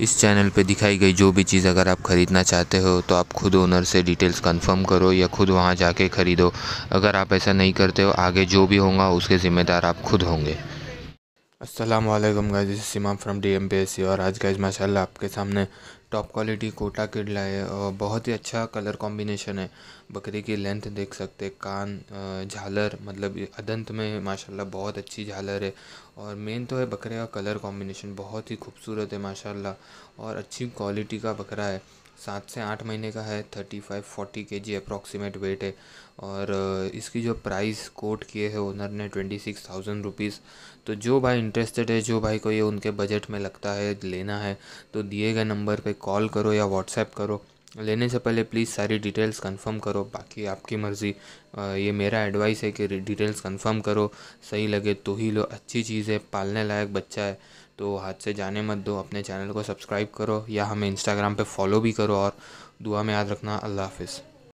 इस चैनल पे दिखाई गई जो भी चीज़ अगर आप ख़रीदना चाहते हो तो आप खुद ओनर से डिटेल्स कंफर्म करो या खुद वहाँ जाके ख़रीदो अगर आप ऐसा नहीं करते हो आगे जो भी होगा उसके ज़िम्मेदार आप खुद होंगे असलम guys Imam from D M P S C और आज गाइज माशाल्लाह आपके सामने टॉप क्वालिटी कोटा किडला है और बहुत ही अच्छा कलर कॉम्बिनेशन है बकरी की लेंथ देख सकते कान झालर मतलब अदंत में माशाल्लाह बहुत अच्छी झालर है और मेन तो है बकरे का कलर कॉम्बिनेशन बहुत ही खूबसूरत है माशाल्लाह और अच्छी क्वालिटी का बकरा है सात से आठ महीने का है थर्टी फाइव फोर्टी के जी अप्रॉक्सीमेट वेट है और इसकी जो प्राइस कोट किए है ओनर ने ट्वेंटी सिक्स थाउजेंड रुपीज़ तो जो भाई इंटरेस्टेड है जो भाई को ये उनके बजट में लगता है लेना है तो दिए गए नंबर पे कॉल करो या व्हाट्सएप करो लेने से पहले प्लीज़ सारी डिटेल्स कंफर्म करो बाकी आपकी मर्ज़ी ये मेरा एडवाइस है कि डिटेल्स कंफर्म करो सही लगे तो ही लो अच्छी चीज़ है पालने लायक बच्चा है तो हाथ से जाने मत दो अपने चैनल को सब्सक्राइब करो या हमें इंस्टाग्राम पे फॉलो भी करो और दुआ में याद रखना अल्लाह हाफिज़